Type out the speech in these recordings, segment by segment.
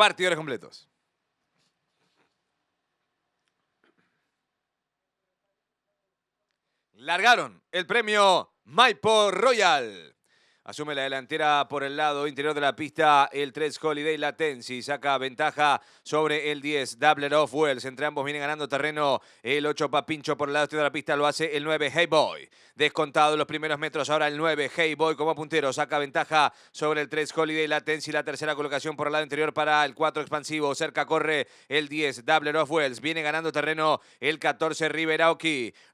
Partidores completos. Largaron el premio Maipo Royal. Asume la delantera por el lado interior de la pista el 3 Holiday Latensi. Saca ventaja sobre el 10 Dabler of Wells. Entre ambos viene ganando terreno el 8 Papincho por el lado exterior de la pista. Lo hace el 9 Hey Boy. Descontado los primeros metros. Ahora el 9 Hey Boy como puntero. Saca ventaja sobre el 3 Holiday Latensi. La tercera colocación por el lado interior para el 4 expansivo. Cerca corre el 10 Dabler of Wells. Viene ganando terreno el 14 River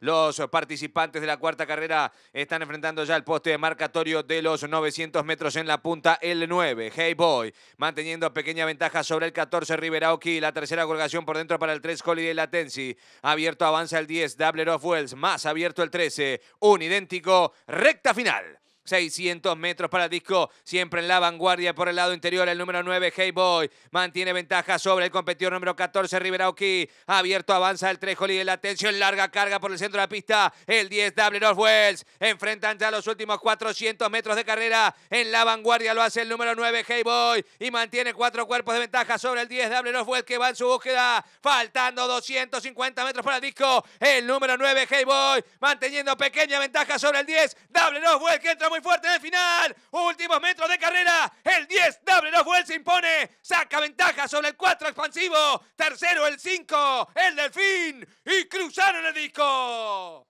Los participantes de la cuarta carrera están enfrentando ya el poste de marcatorio de los 900 metros en la punta el 9. Hey Boy manteniendo pequeña ventaja sobre el 14 Riveraoki. La tercera colgación por dentro para el 3 Holiday Latency. Abierto avanza el 10 Dabler of Wells. Más abierto el 13. Un idéntico. Recta final. 600 metros para el disco, siempre en la vanguardia por el lado interior, el número 9, Hey Boy, mantiene ventaja sobre el competidor número 14, Riverauki, abierto avanza el Trejoli y la atención, larga carga por el centro de la pista, el 10, W. Wells, enfrentan ya los últimos 400 metros de carrera, en la vanguardia lo hace el número 9, Hey Boy, y mantiene cuatro cuerpos de ventaja sobre el 10, W. Wells, que va en su búsqueda, faltando 250 metros para el disco, el número 9, Hey Boy, manteniendo pequeña ventaja sobre el 10, W. Wells, que entra muy fuerte en final. Últimos metros de carrera. El 10 Dabrenofuel se impone. Saca ventaja sobre el 4 expansivo. Tercero el 5, el delfín. Y cruzaron el disco.